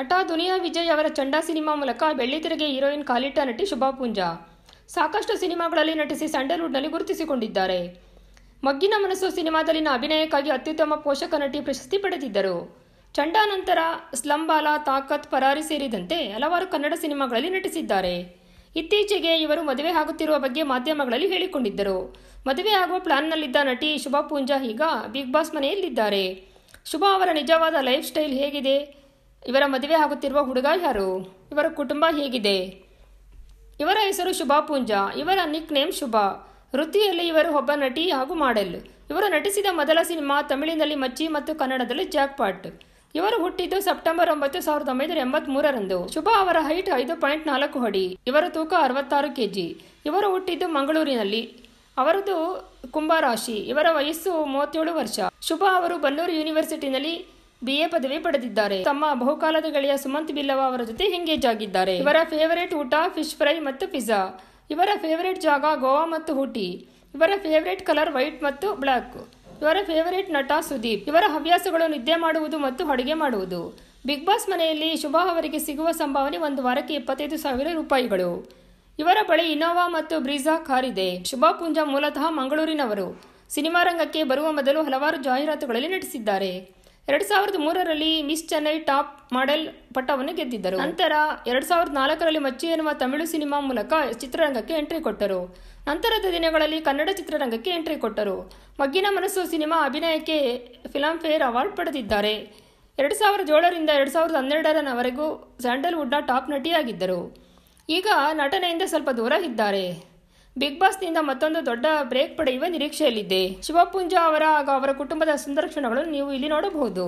ನಟ ದುನಿಯಾ ವಿಜಯ್ ಅವರ ಚಂಡಾ ಸಿನಿಮಾ ಮೂಲಕ ಬೆಳ್ಳಿತೆರೆಗೆ ಹೀರೋಯಿನ್ ಕಾಲಿಟ್ಟ ನಟಿ ಶುಭಾ ಪೂಂಜಾ ಸಾಕಷ್ಟು ಸಿನಿಮಾಗಳಲ್ಲಿ ನಟಿಸಿ ಸ್ಯಾಂಡಲ್ವುಡ್ನಲ್ಲಿ ಗುರುತಿಸಿಕೊಂಡಿದ್ದಾರೆ ಮಗ್ಗಿನ ಮನಸ್ಸು ಸಿನಿಮಾದಲ್ಲಿನ ಅಭಿನಯಕ್ಕಾಗಿ ಅತ್ಯುತ್ತಮ ಪೋಷಕ ನಟಿ ಪ್ರಶಸ್ತಿ ಪಡೆದಿದ್ದರು ಚಂಡಾ ನಂತರ ಸ್ಲಂಬಾಲ ತಾಕತ್ ಪರಾರಿ ಸೇರಿದಂತೆ ಹಲವಾರು ಕನ್ನಡ ಸಿನಿಮಾಗಳಲ್ಲಿ ನಟಿಸಿದ್ದಾರೆ ಇತ್ತೀಚೆಗೆ ಇವರು ಮದುವೆ ಆಗುತ್ತಿರುವ ಬಗ್ಗೆ ಮಾಧ್ಯಮಗಳಲ್ಲಿ ಹೇಳಿಕೊಂಡಿದ್ದರು ಮದುವೆ ಆಗುವ ಪ್ಲಾನ್ನಲ್ಲಿದ್ದ ನಟಿ ಶುಭಾ ಪೂಂಜಾ ಈಗ ಬಿಗ್ ಬಾಸ್ ಮನೆಯಲ್ಲಿದ್ದಾರೆ ಶುಭಾ ಅವರ ನಿಜವಾದ ಲೈಫ್ ಸ್ಟೈಲ್ ಹೇಗಿದೆ ಇವರ ಮದುವೆ ಆಗುತ್ತಿರುವ ಹುಡುಗ ಯಾರು ಇವರ ಕುಟುಂಬ ಹೇಗಿದೆ ಇವರ ಹೆಸರು ಶುಭಾ ಪೂಂಜಾ ಇವರ ನಿಕ್ ನೇಮ್ ಶುಭಾ ವೃತ್ತಿಯಲ್ಲಿ ಇವರು ಒಬ್ಬ ನಟಿ ಹಾಗೂ ಮಾಡೆಲ್ ಇವರು ನಟಿಸಿದ ಮೊದಲ ಸಿನಿಮಾ ತಮಿಳಿನಲ್ಲಿ ಮಚ್ಚಿ ಮತ್ತು ಕನ್ನಡದಲ್ಲಿ ಜಾಕ್ ಪಾಟ್ ಇವರು ಹುಟ್ಟಿದ್ದು ಸೆಪ್ಟೆಂಬರ್ ಒಂಬತ್ತು ಸಾವಿರದ ಒಂಬೈನೂರ ಎಂಬತ್ ಮೂರರಂದು ಶುಭಾ ಅವರ ಹೈಟ್ ಐದು ಪಾಯಿಂಟ್ ನಾಲ್ಕು ಅಡಿ ಇವರ ತೂಕ ಅರವತ್ತಾರು ಕೆಜಿ ಇವರು ಹುಟ್ಟಿದ್ದು ಮಂಗಳೂರಿನಲ್ಲಿ ಅವರದು ಕುಂಭ ರಾಶಿ ಇವರ ವಯಸ್ಸು ಮೂವತ್ತೇಳು ವರ್ಷ ಶುಭಾ ಅವರು ಬಲ್ಲೂರು ಯೂನಿವರ್ಸಿಟಿನಲ್ಲಿ ಬಿಎ ಪದವಿ ಪಡೆದಿದ್ದಾರೆ ತಮ್ಮ ಬಹುಕಾಲದ ಗೆಳೆಯ ಸುಮಂತ್ ಬಿಲ್ಲವ ಅವರ ಜೊತೆ ಎಂಗೇಜ್ ಆಗಿದ್ದಾರೆ ಇವರ ಫೇವರೇಟ್ ಊಟ ಫಿಶ್ ಫ್ರೈ ಮತ್ತು ಪಿಜ್ಜಾ ಇವರ ಫೇವರೇಟ್ ಜಾಗ ಗೋವಾ ಮತ್ತು ಹೂಟಿ ಇವರ ಫೇವರೇಟ್ ಕಲರ್ ವೈಟ್ ಮತ್ತು ಬ್ಲಾಕ್ ಇವರ ಫೇವರೇಟ್ ನಟ ಸುದೀಪ್ ಇವರ ಹವ್ಯಾಸಗಳು ನಿದ್ದೆ ಮಾಡುವುದು ಮತ್ತು ಅಡುಗೆ ಮಾಡುವುದು ಬಿಗ್ ಬಾಸ್ ಮನೆಯಲ್ಲಿ ಶುಭಾ ಅವರಿಗೆ ಸಿಗುವ ಸಂಭಾವನೆ ಒಂದು ವಾರಕ್ಕೆ ಇಪ್ಪತ್ತೈದು ಸಾವಿರ ರೂಪಾಯಿಗಳು ಇವರ ಬಳಿ ಇನೋವಾ ಮತ್ತು ಬ್ರಿಜಾ ಕಾರ್ ಇದೆ ಶುಭಾ ಪುಂಜಾ ಮೂಲತಃ ಮಂಗಳೂರಿನವರು ಸಿನಿಮಾ ರಂಗಕ್ಕೆ ಬರುವ ಮೊದಲು ಹಲವಾರು ಜಾಹೀರಾತುಗಳಲ್ಲಿ ನಟಿಸಿದ್ದಾರೆ ಎರಡು ಸಾವಿರದ ಮೂರರಲ್ಲಿ ಮಿಸ್ ಚೆನ್ನೈ ಟಾಪ್ ಮಾಡೆಲ್ ಪಟ್ಟವನ್ನು ಗೆದ್ದಿದ್ದರು ನಂತರ ಎರಡು ಸಾವಿರದ ನಾಲ್ಕರಲ್ಲಿ ಮಚ್ಚಿ ಎನ್ನುವ ತಮಿಳು ಸಿನಿಮಾ ಮೂಲಕ ಚಿತ್ರರಂಗಕ್ಕೆ ಎಂಟ್ರಿ ಕೊಟ್ಟರು ನಂತರದ ದಿನಗಳಲ್ಲಿ ಕನ್ನಡ ಚಿತ್ರರಂಗಕ್ಕೆ ಎಂಟ್ರಿ ಕೊಟ್ಟರು ಮಗ್ಗಿನ ಮನಸ್ಸು ಸಿನಿಮಾ ಅಭಿನಯಕ್ಕೆ ಫಿಲಂ ಫೇರ್ ಅವಾರ್ಡ್ ಪಡೆದಿದ್ದಾರೆ ಎರಡು ಸಾವಿರದ ಏಳರಿಂದ ಎರಡು ಸಾವಿರದ ಹನ್ನೆರಡರವರೆಗೂ ಸ್ಯಾಂಡಲ್ವುಡ್ನ ಟಾಪ್ ನಟಿಯಾಗಿದ್ದರು ಈಗ ನಟನೆಯಿಂದ ಸ್ವಲ್ಪ ದೂರ ಇದ್ದಾರೆ ಬಿಗ್ ನಿಂದ ಮತ್ತೊಂದು ದೊಡ್ಡ ಬ್ರೇಕ್ ಪಡೆಯುವ ನಿರೀಕ್ಷೆಯಲ್ಲಿದೆ ಶಿವಪುಂಜ ಅವರ ಹಾಗೂ ಅವರ ಕುಟುಂಬದ ಸುಂದರ ನೀವು ಇಲ್ಲಿ ನೋಡಬಹುದು